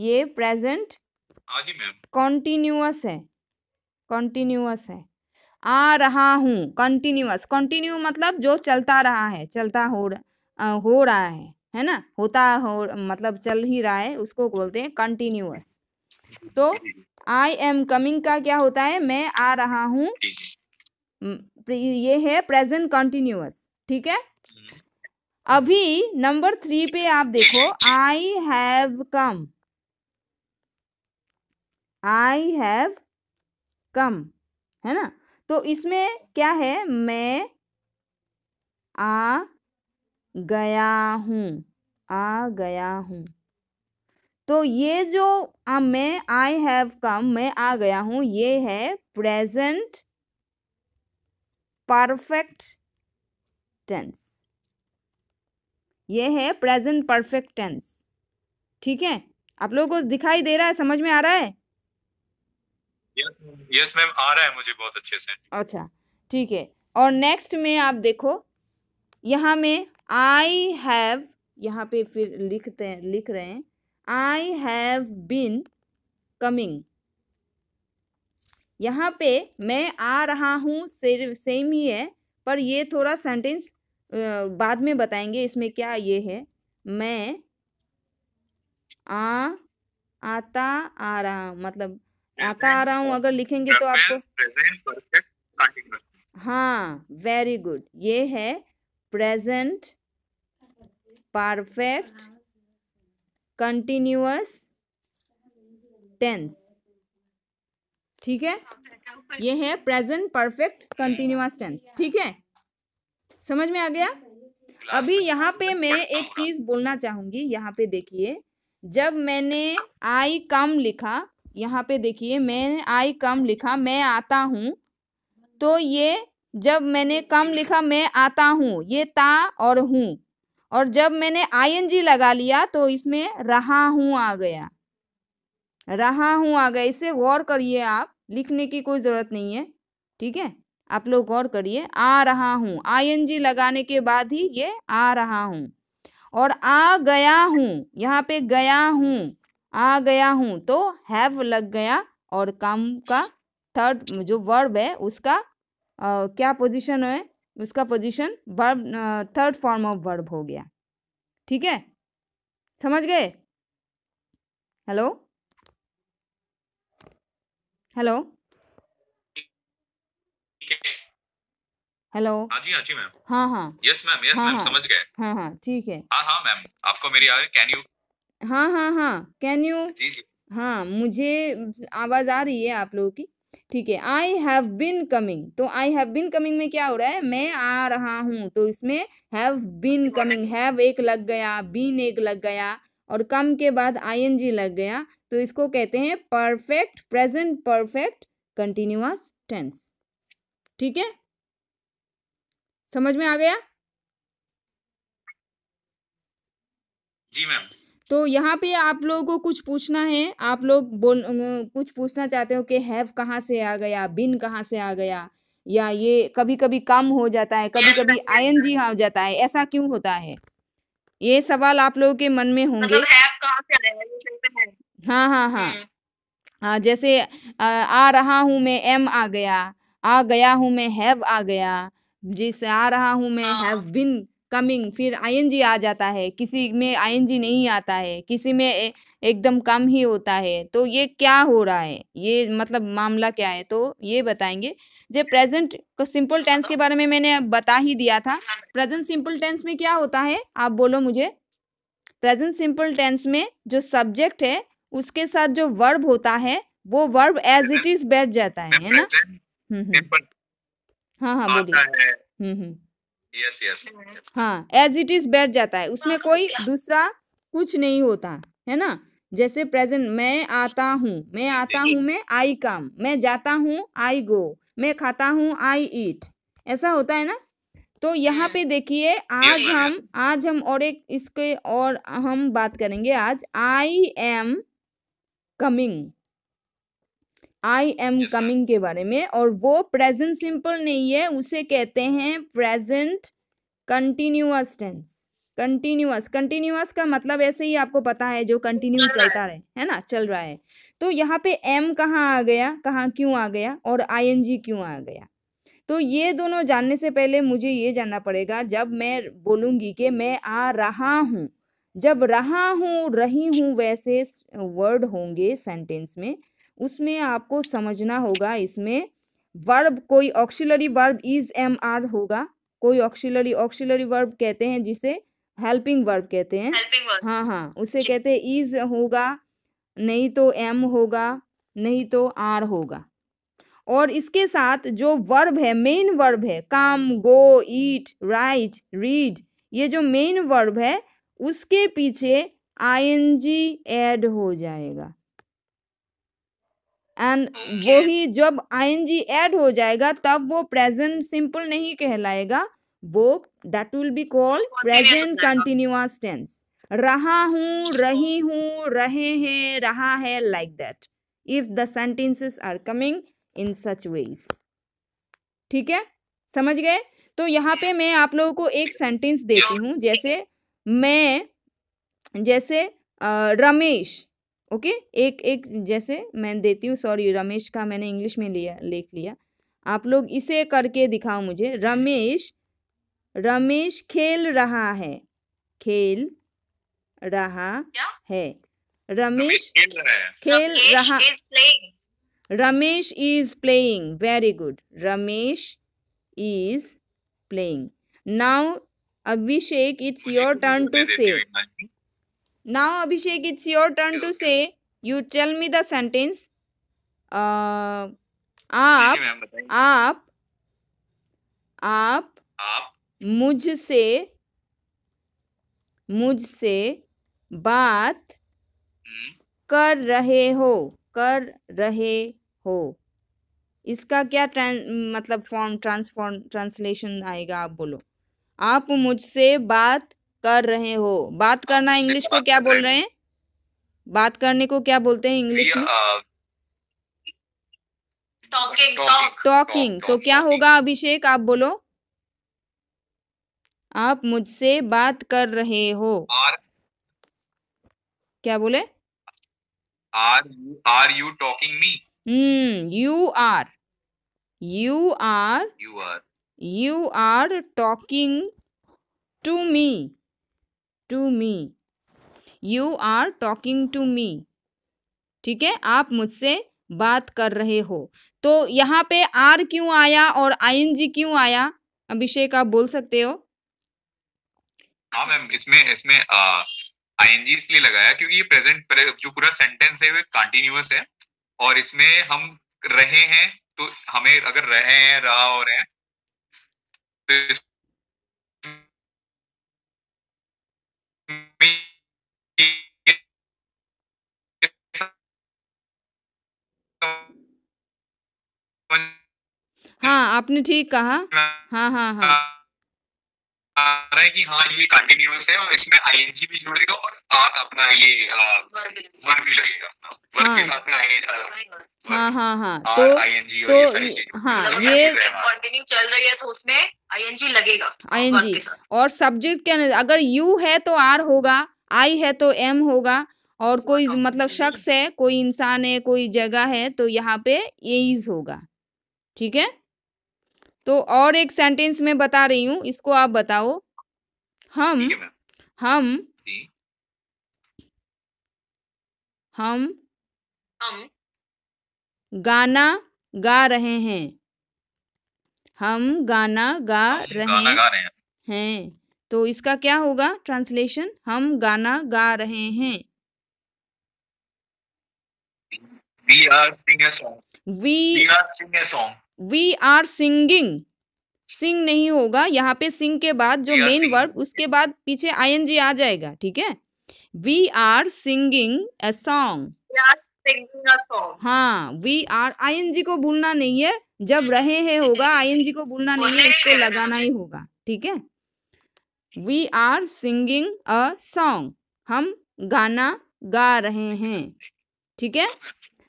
ये प्रेजेंट हाँ कॉन्टिन्यूस है कॉन्टिन्यूस है आ रहा हूँ कंटिन्यूस कंटिन्यू मतलब जो चलता रहा है चलता हो रहा हो रहा है है ना होता हो मतलब चल ही रहा है उसको बोलते हैं कंटिन्यूअस तो आई एम कमिंग का क्या होता है मैं आ रहा हूँ ये है प्रेजेंट कंटिन्यूस ठीक है हम्म। अभी नंबर थ्री पे आप देखो I have come I have come है ना तो इसमें क्या है मैं आ गया हूँ आ गया हूँ तो ये जो आ, मैं आई हैव कम मैं आ गया हूँ ये है प्रेजेंट परफेक्ट टेंस ये है प्रेजेंट परफेक्ट टेंस ठीक है आप लोगों को दिखाई दे रहा है समझ में आ रहा है यस मैम आ रहा है मुझे बहुत अच्छे से अच्छा ठीक है और नेक्स्ट में आप देखो यहाँ में आई हैव यहाँ पे फिर लिखते हैं लिख रहे हैं आई हैव बिन कमिंग यहाँ पे मैं आ रहा हूँ सेम ही है पर ये थोड़ा सेंटेंस बाद में बताएंगे इसमें क्या ये है मैं आ आता आ रहा मतलब आता आ रहा हूँ अगर लिखेंगे तो आपको हाँ वेरी गुड ये है प्रेजेंट परफेक्ट कंटिन्यूस टेंस ठीक है ये है प्रेजेंट परफेक्ट कंटिन्यूस टेंस ठीक है समझ में आ गया अभी यहाँ पे मैं एक चीज बोलना चाहूंगी यहाँ पे देखिए जब मैंने आई कम लिखा यहाँ पे देखिए मैं आई कम लिखा मैं आता हूँ तो ये जब मैंने कम लिखा मैं आता हूँ ये ता और हूँ और जब मैंने आई लगा लिया तो इसमें रहा हूँ आ गया रहा हूँ आ गया इसे गौर करिए आप लिखने की कोई ज़रूरत नहीं है ठीक है आप लोग गौर करिए आ रहा हूँ आई लगाने के बाद ही ये आ रहा हूँ और आ गया हूँ यहाँ पे गया हूँ आ गया हूँ तो हैव लग गया और कम का थर्ड जो वर्ब है उसका आ, क्या पोजीशन है उसका position verb third form of verb हो गया ठीक है समझ गए हेलो हेलो हेलो हाँ जी हाँ जी मैम हाँ हाँ यस मैम यस मैम समझ गए हाँ हाँ ठीक है हाँ हाँ मैम आपको मेरी आवाज कैन यू हाँ हाँ हाँ कैन यू हाँ मुझे आवाज आ रही है आप लोगों की ठीक है आई हैव बिन कमिंग तो आई हैव बिन कमिंग में क्या हो रहा है मैं आ रहा हूँ तो इसमें हैव बिन कमिंग हैव एक लग गया बिन एक लग गया और कम के बाद आई एन जी लग गया तो इसको कहते हैं perfect present perfect continuous tense ठीक है समझ में आ गया जी मैम तो यहाँ पे आप लोगों को कुछ पूछना है आप लोग बोल कुछ पूछना चाहते हो कि हैव कहाँ से आ गया बिन कहाँ से आ गया या ये कभी कभी कम हो जाता है कभी कभी आई एन जी हो जाता है ऐसा क्यों होता है ये सवाल आप लोगों के मन में होंगे मतलब हाँ हाँ हाँ हाँ जैसे आ रहा हूँ मैं एम आ गया आ गया हूँ मैं हैव आ गया जिस आ रहा हूँ मैं हैव हाँ। बिन कमिंग फिर आईएनजी आ जाता है किसी में आईएनजी नहीं आता है किसी में ए, एकदम कम ही होता है तो ये क्या हो रहा है ये मतलब मामला क्या है तो ये बताएंगे जब प्रेजेंट सिंपल टेंस के बारे में मैंने बता ही दिया था प्रेजेंट सिंपल टेंस में क्या होता है आप बोलो मुझे प्रेजेंट सिंपल टेंस में जो सब्जेक्ट है उसके साथ जो वर्ब होता है वो वर्ब एज इट इज बैठ जाता है है ना हम्म हम्म हाँ हाँ बोलिए हम्म हम्म यस यस हाँ एज इट इज बैठ जाता है उसमें हाँ, कोई दूसरा कुछ नहीं होता है ना जैसे प्रेजेंट मैं आता हूँ मैं आता हूँ मैं आई कम मैं जाता हूँ आई गो मैं खाता हूँ आई ईट ऐसा होता है ना तो यहाँ हम्म। पे देखिए आज हम आज हम और एक इसके और हम बात करेंगे आज I am coming I am coming के बारे में और वो प्रेजेंट सिंपल नहीं है उसे कहते हैं present continuous tense continuous continuous का मतलब ऐसे ही आपको पता है जो कंटिन्यू चलता रहे है ना चल रहा है तो यहाँ पे एम कहाँ आ गया कहाँ क्यों आ गया और आई क्यों आ गया तो ये दोनों जानने से पहले मुझे ये जानना पड़ेगा जब मैं बोलूँगी कि मैं आ रहा हूँ जब रहा हूँ रही हूँ वैसे वर्ड होंगे सेंटेंस में उसमें आपको समझना होगा इसमें वर्ब कोई auxiliary verb is am are होगा कोई ऑक्सिलरी ऑक्सिलरी वर्ब कहते हैं जिसे हेल्पिंग वर्ब कहते हैं हाँ हाँ उसे कहते हैं इज होगा नहीं तो एम होगा नहीं तो आर होगा और इसके साथ जो वर्ब है मेन वर्ब है काम गो ईट राइट रीड ये जो मेन वर्ब है उसके पीछे आई एन जी एड हो जाएगा एंड वो ही जब आईएनजी ऐड हो जाएगा तब वो प्रेजेंट सिंपल नहीं कहलाएगा वो that will be called present continuous tense रहा हूँ रही हूँ रहे हैं रहा है like that if the sentences are coming in such ways ठीक है समझ गए तो यहाँ पे मैं आप लोगों को एक सेंटेंस देती हूँ जैसे मैं जैसे रमेश ओके एक एक जैसे मैं देती हूँ सॉरी रमेश का मैंने इंग्लिश में लिया लिख लिया आप लोग इसे करके दिखाओ मुझे रमेश रमेश खेल रहा है खेल रहा है रमेश खेल रहा Ramesh is playing very good Ramesh is playing now Abhishek it's your turn to say now Abhishek it's your turn to say you tell me the sentence uh, आप आप आप मुझसे मुझसे बात हम्म। कर रहे हो कर रहे हो इसका क्या ट्रांस मतलब फॉर्म ट्रांसफॉर्म ट्रांसलेशन आएगा आप बोलो आप मुझसे बात कर रहे हो बात हाँ, करना इंग्लिश को क्या बोल रहे हैं बात करने को क्या बोलते हैं इंग्लिश में टॉकिंग हाँ। तो क्या होगा अभिषेक आप बोलो आप मुझसे बात कर रहे हो क्या बोले are are you talking me hmm you are you are you are you are talking to me to me you are talking to me ठीक है आप मुझसे बात कर रहे हो तो यहाँ पे आर क्यों आया और आई एन जी क्यों आया अभिषेक आप बोल सकते हो हाँ मैम इसमें इसमें आई एन जी इसलिए लगाया क्योंकि ये प्रेजेंट जो पूरा सेंटेंस है वो कंटिन्यूअस है और इसमें हम रहे हैं तो हमें अगर रहे हैं रहा और हैं तो हाँ आपने ठीक कहा हाँ हाँ हाँ रहा है कि हाँ ये कंटिन्यूस है और इसमें जी भी जुड़ेगा और आर अपना ये वर्ग भी लगेगा वर्ग के हाँ। साथ में आई हाँ, हाँ हाँ तो तो हाँ तो तो हाँ ये कंटिन्यू चल रही है तो उसमें आईएनजी लगेगा आईएनजी और सब्जेक्ट क्या अगर यू है तो आर होगा आई है तो एम होगा और कोई तो मतलब शख्स है कोई इंसान है कोई जगह है तो यहाँ पे एज होगा ठीक है तो और एक सेंटेंस में बता रही हूँ इसको आप बताओ हम हम हम हम गाना गा रहे हैं हम गाना गा हम रहे हैं।, हैं तो इसका क्या होगा ट्रांसलेशन हम गाना गा रहे हैं we are sing song we are sing song we are singing sing नहीं होगा यहाँ पे सिंग के बाद जो मेन वर्ब उसके बाद पीछे आई एन जी आ जाएगा ठीक है we are singing a song हाँ we are I N G को भूलना नहीं है जब रहे हैं होगा आई एन जी को भूलना नहीं है इसको लगाना ही होगा ठीक है we are singing a song हम गाना गा रहे हैं ठीक है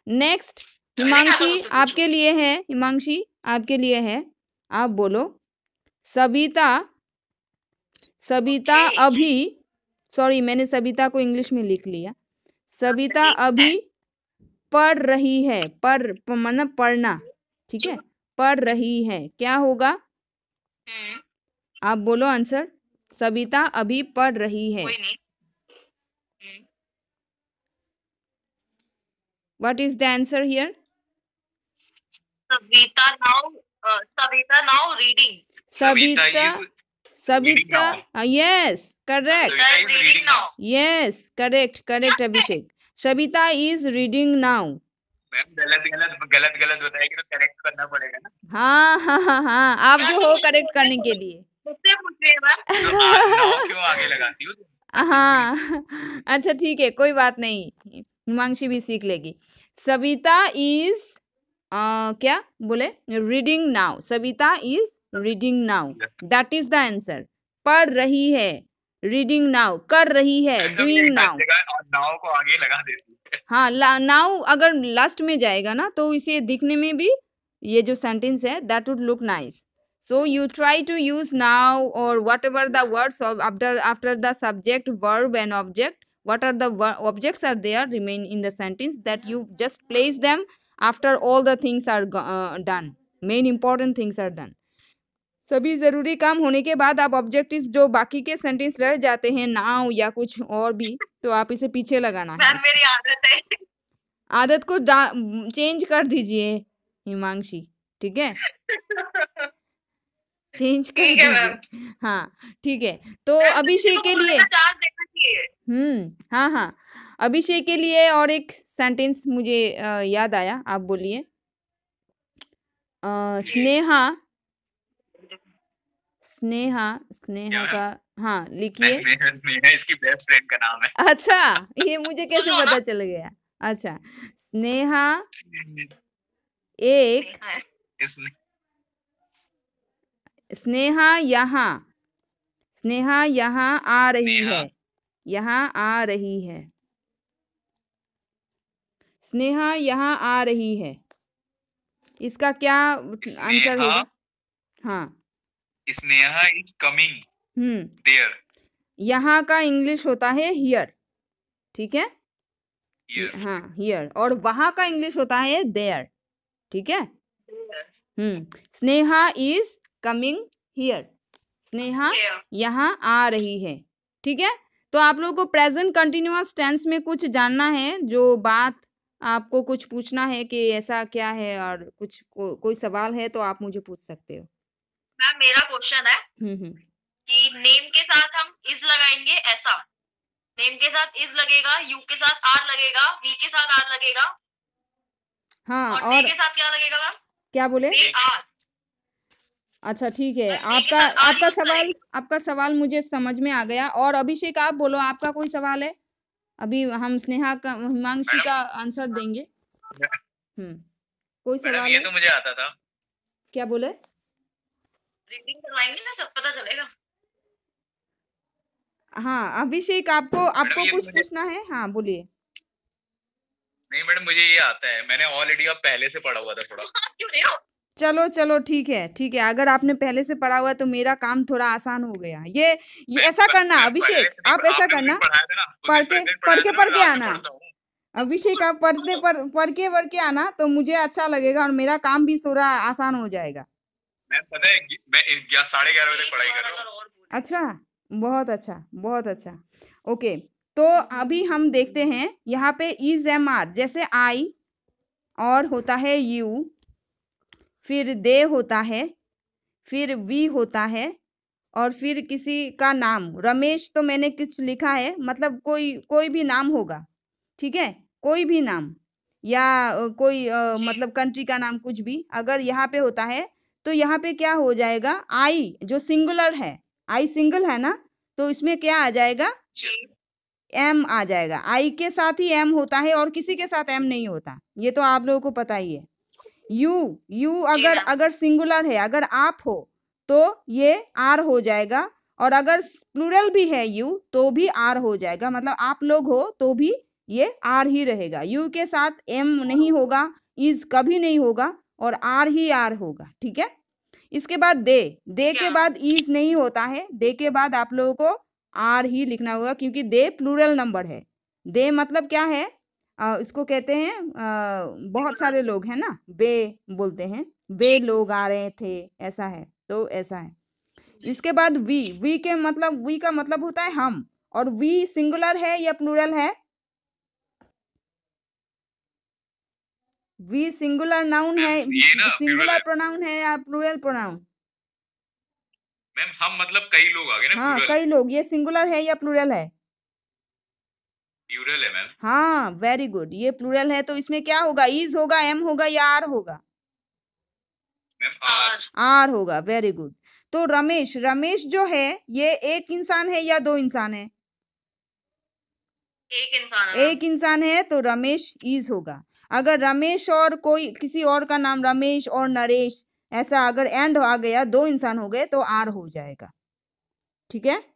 नेक्स्ट हिमांशी तो आपके लिए है हिमांशी आपके लिए है आप बोलो सबिता सबिता अभी सॉरी मैंने सबिता को इंग्लिश में लिख लिया सबिता अभी पढ़ रही है पढ़ मतलब पढ़ना ठीक है पढ़ रही है क्या होगा हम्म। आप बोलो आंसर सबिता अभी पढ़ रही है what is the answer here Savita now Savita now reading Savita Savita yes correct yes correct correct Abhishek Savita is reading now गलत गलत करेक्ट तो करना पड़ेगा ना हाँ हाँ हाँ हाँ आप जो हो करेक्ट करने के लिए तो हाँ अच्छा ठीक है कोई बात नहीं हिमांशी भी सीख लेगी सविता इज क्या बोले reading now Savita is reading now that is the answer पढ़ रही है रीडिंग नाउ कर रही है डूइंग नाउ नाउ को आगे लगा देती हाँ नाउ अगर लास्ट में जाएगा ना तो इसे दिखने में भी ये जो सेंटेंस है that would look nice so you try to use now और whatever the words after the subject verb and object what are the objects are they are remain in the sentence that you just place them after all the things are done main important things are done सभी ज़रूरी काम होने के बाद आप objective जो बाकी के सेंटेंस रह जाते हैं नाउ या कुछ और भी तो आप इसे पीछे लगाना है मेरी आदत है आदत को चेंज कर दीजिए हिमांशी ठीक है चेंज कर दीजिए हाँ ठीक है तो अभिषेक के लिए हम्म हाँ हाँ अभिषेक के लिए और एक सेंटेंस मुझे याद आया आप बोलिए स्नेहा स्नेहा स्नेहा का हाँ लिखिए इसकी बेस्ट फ्रेंड का नाम है अच्छा ये मुझे कैसे पता चल गया अच्छा स्नेहा एक स्नेहा यहाँ स्नेहा यहाँ आ रही है यहाँ आ रही है स्नेहा यहाँ आ रही है इसका क्या आंसर होगा हाँ Sneha is coming hmm there यहाँ का इंग्लिश होता है हियर ठीक है हाँ हियर और वहां का इंग्लिश होता है देयर ठीक है hmm Sneha is coming here Sneha यहाँ आ रही है ठीक है तो आप लोगों को प्रेजेंट कंटिन्यूस टेंस में कुछ जानना है जो बात आपको कुछ पूछना है कि ऐसा क्या है और कुछ को, कोई सवाल है तो आप मुझे पूछ सकते हो मैम मेरा क्वेश्चन है कि नेम के साथ हम इज लगाएंगे ऐसा नेम के साथ इज लगेगा यू के साथ आर लगेगा वी के साथ आर लगेगा हाँ और, और के साथ क्या लगेगा मैम क्या बोले आर अच्छा ठीक है आपका आपका सवाल आपका सवाल मुझे समझ में आ गया और अभिषेक आप बोलो आपका कोई सवाल है अभी हम स्नेहा का हिमांशी का आंसर देंगे हम्म कोई सवाल ये तो मुझे आता था क्या बोले रीडिंग करवाएंगे ना सब पता चलेगा हाँ अभिषेक आपको आपको कुछ पूछना है हाँ बोलिए नहीं मैडम मुझे ये आता है मैंने ऑलरेडी पहले से पढ़ा हुआ था थोड़ा क्यों नहीं चलो चलो ठीक है ठीक है अगर आपने पहले से पढ़ा हुआ तो मेरा काम थोड़ा आसान हो गया ये, ऐसा करना अभिषेक आप ऐसा करना पढ़ के पढ़ के पढ़ के आना अभिषेक आप पढ़ते पढ़ के पढ़ के आना तो मुझे अच्छा लगेगा और मेरा काम भी थोड़ा आसान हो जाएगा साढ़े ग्यारह बजे पढ़ाई कर अच्छा बहुत अच्छा बहुत अच्छा ओके तो अभी हम देखते हैं यहाँ पे इज एम आर जैसे आई और होता है यू फिर दे होता है फिर वी होता है और फिर किसी का नाम रमेश तो मैंने कुछ लिखा है मतलब कोई कोई भी नाम होगा ठीक है कोई भी नाम या कोई आ, मतलब कंट्री का नाम कुछ भी अगर यहाँ पे होता है तो यहाँ पे क्या हो जाएगा आई जो सिंगुलर है आई सिंगल है ना तो इसमें क्या आ जाएगा एम आ जाएगा आई के साथ ही एम होता है और किसी के साथ एम नहीं होता ये तो आप लोगों को पता ही है यू यू अगर अगर सिंगुलर है अगर आप हो तो ये आर हो जाएगा और अगर प्लूरल भी है यू तो भी आर हो जाएगा मतलब आप लोग हो तो भी ये आर ही रहेगा यू के साथ एम नहीं होगा इज कभी नहीं होगा और आर ही आर होगा ठीक है इसके बाद दे दे के बाद इज नहीं होता है दे के बाद आप लोगों को आर ही लिखना होगा क्योंकि दे प्लूरल नंबर है दे मतलब क्या है आ, इसको कहते हैं आ, बहुत सारे लोग हैं ना वे बोलते हैं वे लोग आ रहे थे ऐसा है तो ऐसा है इसके बाद वी वी के मतलब वी का मतलब होता है हम और वी सिंगुलर है या प्लूरल है वी सिंगुलर नाउन है सिंगुलर प्रोनाउन है या प्लूरल प्रोनाउन मैम हम मतलब कई लोग आ गए ना हाँ कई लोग ये सिंगुलर है या प्लूरल है प्लूरल है मैम हाँ वेरी गुड ये प्लूरल है तो इसमें क्या होगा इज होगा एम होगा या आर होगा आर आर होगा वेरी गुड तो रमेश रमेश जो है ये एक इंसान है या दो इंसान है एक इंसान है एक इंसान है तो रमेश इज होगा अगर रमेश और कोई किसी और का नाम रमेश और नरेश ऐसा अगर एंड आ गया दो इंसान हो गए तो आर हो जाएगा ठीक है